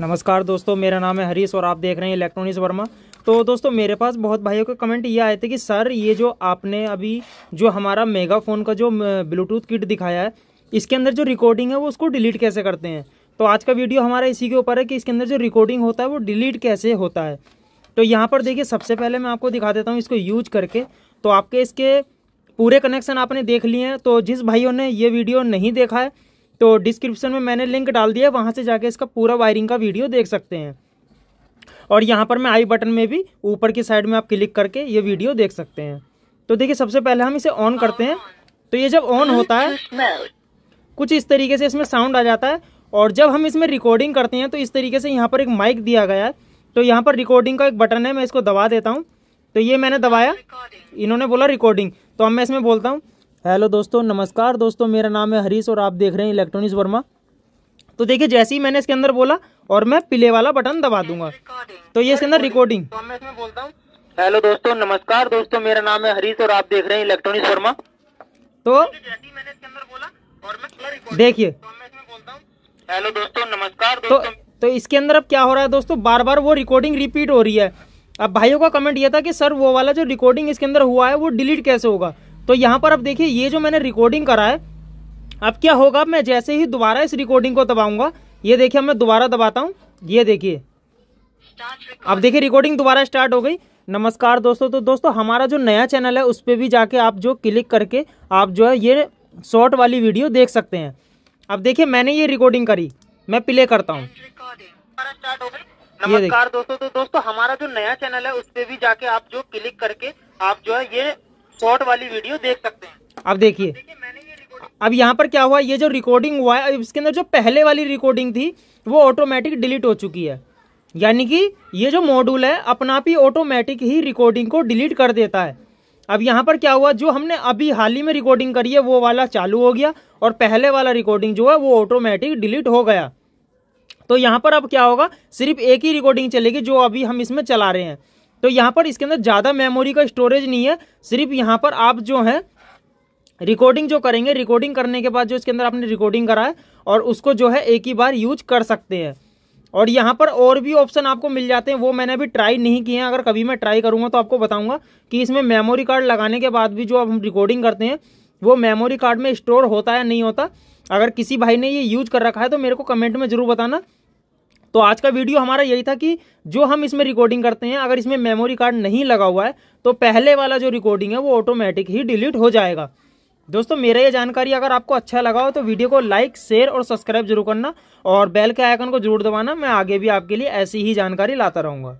नमस्कार दोस्तों मेरा नाम है हरीश और आप देख रहे हैं इलेक्ट्रॉनिक्स वर्मा तो दोस्तों मेरे पास बहुत भाइयों के कमेंट ये आए थे कि सर ये जो आपने अभी जो हमारा मेगा फ़ोन का जो ब्लूटूथ किट दिखाया है इसके अंदर जो रिकॉर्डिंग है वो उसको डिलीट कैसे करते हैं तो आज का वीडियो हमारा इसी के ऊपर है कि इसके अंदर जो रिकॉर्डिंग होता है वो डिलीट कैसे होता है तो यहाँ पर देखिए सबसे पहले मैं आपको दिखा देता हूँ इसको यूज करके तो आपके इसके पूरे कनेक्शन आपने देख लिए हैं तो जिस भाइयों ने ये वीडियो नहीं देखा है तो डिस्क्रिप्शन में मैंने लिंक डाल दिया वहाँ से जाके इसका पूरा वायरिंग का वीडियो देख सकते हैं और यहाँ पर मैं आई बटन में भी ऊपर की साइड में आप क्लिक करके ये वीडियो देख सकते हैं तो देखिए सबसे पहले हम इसे ऑन करते हैं तो ये जब ऑन होता है कुछ इस तरीके से इसमें साउंड आ जाता है और जब हम इसमें रिकॉर्डिंग करते हैं तो इस तरीके से यहाँ पर एक माइक दिया गया है तो यहाँ पर रिकॉर्डिंग का एक बटन है मैं इसको दबा देता हूँ तो ये मैंने दबाया इन्होंने बोला रिकॉर्डिंग तो अब मैं इसमें बोलता हूँ हेलो दोस्तों नमस्कार दोस्तों मेरा नाम है हरीश और आप देख रहे हैं इलेक्ट्रॉनिक्स वर्मा तो देखिए जैसे ही मैंने इसके अंदर बोला और मैं पिले वाला बटन दबा दूंगा तो ये इसके अंदर रिकॉर्डिंग तो मैं इसमें बोलता हूँ हेलो दोस्तों नमस्कार दोस्तों मेरा नाम है हरीश और आप देख रहे हैं इलेक्ट्रॉनिक्स वर्मा तो देखिए हेलो तो दोस्तों नमस्कार तो तो इसके अंदर अब क्या हो रहा है दोस्तों बार बार वो रिकॉर्डिंग रिपीट हो रही है अब भाइयों का कमेंट ये था कि सर वो वाला जो रिकॉर्डिंग इसके अंदर हुआ है वो डिलीट कैसे होगा तो यहाँ पर आप देखिए ये जो मैंने रिकॉर्डिंग करा है अब क्या होगा मैं जैसे ही दोबारा इस रिकॉर्डिंग को दबाऊंगा ये देखिए मैं दोबारा दबाता हूँ ये देखिए अब देखिए रिकॉर्डिंग दोबारा स्टार्ट हो गई नमस्कार दोस्तों तो दोस्तों हमारा जो नया चैनल है उस पर भी जाके आप जो क्लिक करके आप जो है ये शॉर्ट वाली वीडियो देख सकते हैं अब देखिए मैंने ये रिकॉर्डिंग करी मैं प्ले करता हूँ नमस्कार दोस्तों तो दोस्तों हमारा जो नया चैनल है उस पर भी जाके आप जो क्लिक करके आप जो है ये शॉर्ट वाली वीडियो देख सकते हैं अब देखिए अब यहाँ पर क्या हुआ ये जो रिकॉर्डिंग हुआ है इसके अंदर जो पहले वाली रिकॉर्डिंग थी वो ऑटोमेटिक डिलीट हो चुकी है यानी कि ये जो मॉड्यूल है अपना आप ही ऑटोमेटिक ही रिकॉर्डिंग को डिलीट कर देता है अब यहाँ पर क्या हुआ जो हमने अभी हाल ही में रिकॉर्डिंग करी है वो वाला चालू हो गया और पहले वाला रिकॉर्डिंग जो है वो ऑटोमेटिक डिलीट हो गया तो यहाँ पर अब क्या होगा सिर्फ एक ही रिकॉर्डिंग चलेगी जो अभी हम इसमें चला रहे हैं तो यहाँ पर इसके अंदर ज़्यादा मेमोरी का स्टोरेज नहीं है सिर्फ यहाँ पर आप जो है रिकॉर्डिंग जो करेंगे रिकॉर्डिंग करने के बाद जो इसके अंदर आपने रिकॉर्डिंग करा है और उसको जो है एक ही बार यूज कर सकते हैं और यहाँ पर और भी ऑप्शन आपको मिल जाते हैं वो मैंने अभी ट्राई नहीं किए हैं अगर कभी मैं ट्राई करूँगा तो आपको बताऊँगा कि इसमें मेमोरी कार्ड लगाने के बाद भी जो हम रिकॉर्डिंग करते हैं वो मेमोरी कार्ड में स्टोर होता या नहीं होता अगर किसी भाई ने ये यूज कर रखा है तो मेरे को कमेंट में ज़रूर बताना तो आज का वीडियो हमारा यही था कि जो हम इसमें रिकॉर्डिंग करते हैं अगर इसमें मेमोरी कार्ड नहीं लगा हुआ है तो पहले वाला जो रिकॉर्डिंग है वो ऑटोमेटिक ही डिलीट हो जाएगा दोस्तों मेरा ये जानकारी अगर आपको अच्छा लगा हो तो वीडियो को लाइक शेयर और सब्सक्राइब जरूर करना और बेल के आइकन को जरूर दबाना मैं आगे भी आपके लिए ऐसी ही जानकारी लाता रहूँगा